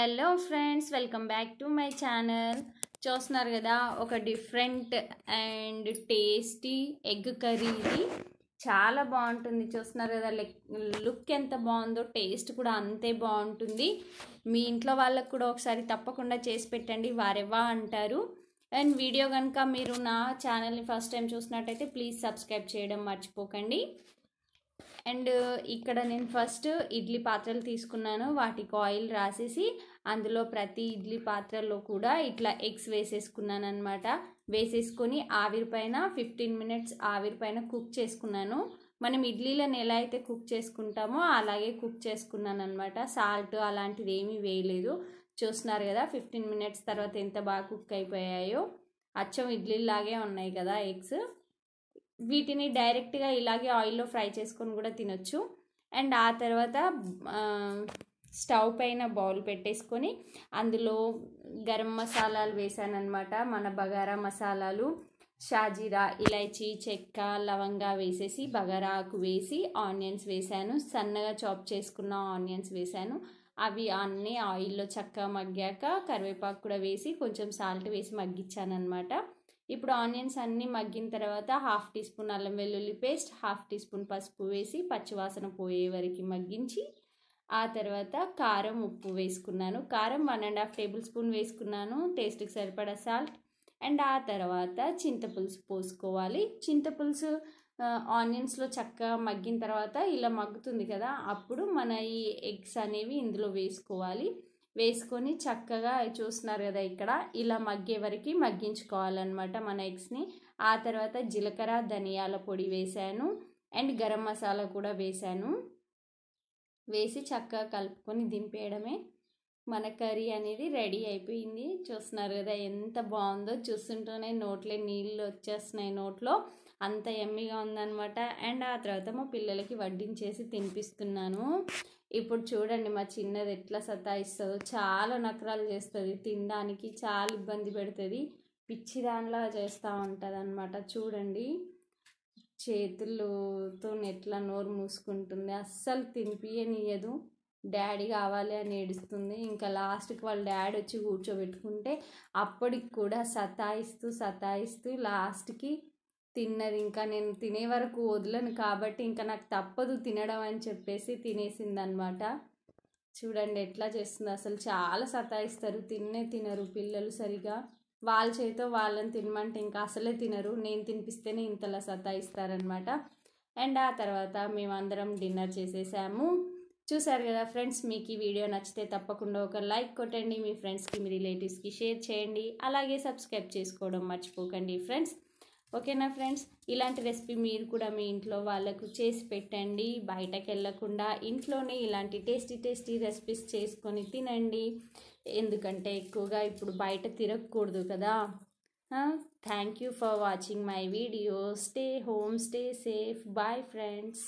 hello friends welcome back to my channel చూస్తున్నారు కదా ఒక different and tasty egg curry చాలా బాగుంటుంది చూస్తున్నారు కదా లుక్ ఎంత బాగుందో టేస్ట్ కూడా అంతే బాగుంటుంది మీ ఇంట్లో వాళ్ళకు కూడా ఒకసారి తప్పకుండా చేసి పెట్టండి వారెవా అంటారు అండ్ వీడియో కనుక మీరు నా ఛానల్ని ఫస్ట్ టైం చూసినట్టయితే ప్లీజ్ సబ్స్క్రైబ్ చేయడం మర్చిపోకండి అండ్ ఇక్కడ నేను ఫస్ట్ ఇడ్లీ పాత్రలు తీసుకున్నాను వాటికి ఆయిల్ రాసేసి అందులో ప్రతి ఇడ్లీ పాత్రలో కూడా ఇట్లా ఎగ్స్ వేసేసుకున్నాను అనమాట వేసేసుకొని ఆవిరి పైన ఫిఫ్టీన్ మినిట్స్ ఆవిరి పైన కుక్ చేసుకున్నాను మనం ఇడ్లీలను ఎలా అయితే కుక్ చేసుకుంటామో అలాగే కుక్ చేసుకున్నాను అనమాట సాల్ట్ అలాంటిది ఏమీ వేయలేదు చూస్తున్నారు కదా ఫిఫ్టీన్ మినిట్స్ తర్వాత ఎంత బాగా కుక్ అయిపోయాయో అచ్చం ఇడ్లీలాగే ఉన్నాయి కదా ఎగ్స్ వీటిని డైరెక్ట్గా ఇలాగే ఆయిల్లో ఫ్రై చేసుకొని కూడా తినొచ్చు అండ్ ఆ తర్వాత స్టవ్ పైన బౌల్ పెట్టేసుకొని అందులో గరం మసాలాలు వేసానమాట మన బగారా మసాలాలు షాజీరా ఇలైచి చెక్క లవంగా వేసేసి బగారా ఆకు వేసి ఆనియన్స్ వేసాను సన్నగా చాప్ చేసుకున్న ఆనియన్స్ వేసాను అవి అన్నీ ఆయిల్లో చక్కగా మగ్గాక కరివేపాకు కూడా వేసి కొంచెం సాల్ట్ వేసి మగ్గించాను అనమాట ఇప్పుడు ఆనియన్స్ అన్నీ మగ్గిన తర్వాత హాఫ్ టీ స్పూన్ అల్లం వెల్లుల్లి పేస్ట్ హాఫ్ టీ స్పూన్ పసుపు వేసి పచ్చివాసన పోయే వరకు మగ్గించి ఆ తర్వాత కారం ఉప్పు వేసుకున్నాను కారం one and half tablespoon వేసుకున్నాను టేస్ట్కి సరిపడా సాల్ట్ అండ్ ఆ తర్వాత చింతపులుసు పోసుకోవాలి చింతపులుసు ఆనియన్స్లో చక్కగా మగ్గిన తర్వాత ఇలా మగ్గుతుంది కదా అప్పుడు మన ఈ ఎగ్స్ అనేవి ఇందులో వేసుకోవాలి వేసుకొని చక్కగా చూస్తున్నారు కదా ఇక్కడ ఇలా మగ్గే వరకు మగ్గించుకోవాలన్నమాట మన ఎగ్స్ని ఆ తర్వాత జీలకర్ర ధనియాల పొడి వేశాను అండ్ గరం మసాలా కూడా వేశాను వేసి చక్కగా కలుపుకొని దింపేయడమే మన కర్రీ అనేది రెడీ అయిపోయింది చూస్తున్నారు కదా ఎంత బాగుందో చూస్తుంటేనే నోట్లో నీళ్ళు వచ్చేస్తున్నాయి నోట్లో అంత ఎమ్మిగా ఉందనమాట అండ్ ఆ తర్వాత మా పిల్లలకి వడ్డించేసి తినిపిస్తున్నాను ఇప్పుడు చూడండి మా చిన్నది ఎట్లా సతాయిస్తుందో చాలా నకరాలు చేస్తుంది తినడానికి చాలా ఇబ్బంది పెడుతుంది పిచ్చి దానిలా చేస్తూ ఉంటుంది అనమాట చూడండి చేతులతో ఎట్లా నోరు మూసుకుంటుంది అస్సలు తినిపియనియదు డాడీ కావాలి అని ఏడుస్తుంది ఇంకా లాస్ట్కి వాళ్ళ డాడీ వచ్చి కూర్చోబెట్టుకుంటే అప్పటికి కూడా సతాయిస్తూ సతాయిస్తూ లాస్ట్కి తిన్నది ఇంకా నేను తినే వరకు వదలను కాబట్టి ఇంకా నాకు తప్పదు తినడం అని చెప్పేసి తినేసిందనమాట చూడండి ఎట్లా చేస్తుంది అసలు చాలా సతాయిస్తారు తిన్నే తినరు పిల్లలు సరిగా వాళ్ళ చేతో వాళ్ళని తినమంటే ఇంకా అసలే తినరు నేను తినిపిస్తేనే ఇంతలా సతాయిస్తారనమాట అండ్ ఆ తర్వాత మేమందరం డిన్నర్ చేసేసాము చూసారు కదా ఫ్రెండ్స్ మీకు ఈ వీడియో నచ్చితే తప్పకుండా ఒక లైక్ కొట్టండి మీ ఫ్రెండ్స్కి మీ రిలేటివ్స్కి షేర్ చేయండి అలాగే సబ్స్క్రైబ్ చేసుకోవడం మర్చిపోకండి ఫ్రెండ్స్ ఓకేనా ఫ్రెండ్స్ ఇలాంటి రెసిపీ మీరు కూడా మీ ఇంట్లో వాళ్ళకు చేసి పెట్టండి బయటకు వెళ్ళకుండా ఇంట్లోనే ఇలాంటి టేస్టీ టేస్టీ రెసిపీస్ చేసుకొని తినండి ఎందుకంటే ఎక్కువగా ఇప్పుడు బయట తిరగకూడదు కదా thank you for watching my video stay home stay safe bye friends